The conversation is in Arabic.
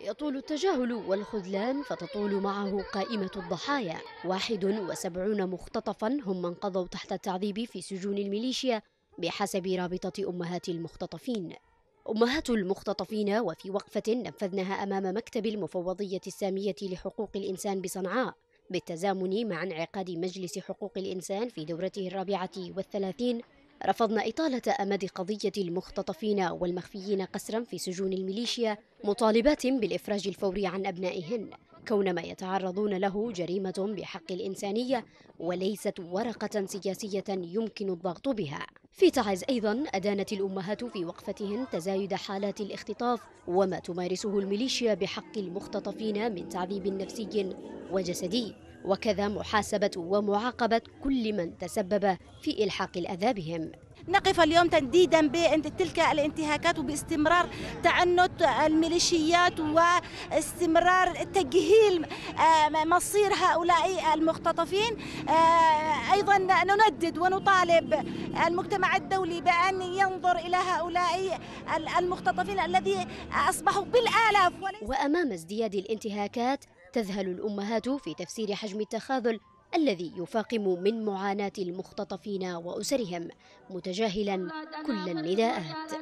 يطول التجاهل والخذلان فتطول معه قائمة الضحايا 71 مختطفا هم من قضوا تحت التعذيب في سجون الميليشيا بحسب رابطة أمهات المختطفين أمهات المختطفين وفي وقفة نفذناها أمام مكتب المفوضية السامية لحقوق الإنسان بصنعاء بالتزامن مع انعقاد مجلس حقوق الإنسان في دورته الرابعة والثلاثين رفضنا إطالة أمد قضية المختطفين والمخفيين قسرا في سجون الميليشيا مطالبات بالإفراج الفوري عن أبنائهن كون ما يتعرضون له جريمة بحق الإنسانية وليست ورقة سياسية يمكن الضغط بها في تعز أيضا أدانت الأمهات في وقفتهن تزايد حالات الاختطاف وما تمارسه الميليشيا بحق المختطفين من تعذيب نفسي وجسدي وكذا محاسبة ومعاقبة كل من تسبب في إلحاق الأذى بهم نقف اليوم تنديدا بتلك الانتهاكات وباستمرار تعنت الميليشيات واستمرار تجهيل آه، مصير هؤلاء المختطفين آه، ايضا نندد ونطالب المجتمع الدولي بان ينظر الى هؤلاء المختطفين الذي اصبحوا بالالاف وامام ازدياد الانتهاكات تذهل الأمهات في تفسير حجم التخاذل الذي يفاقم من معاناة المختطفين وأسرهم متجاهلا كل النداءات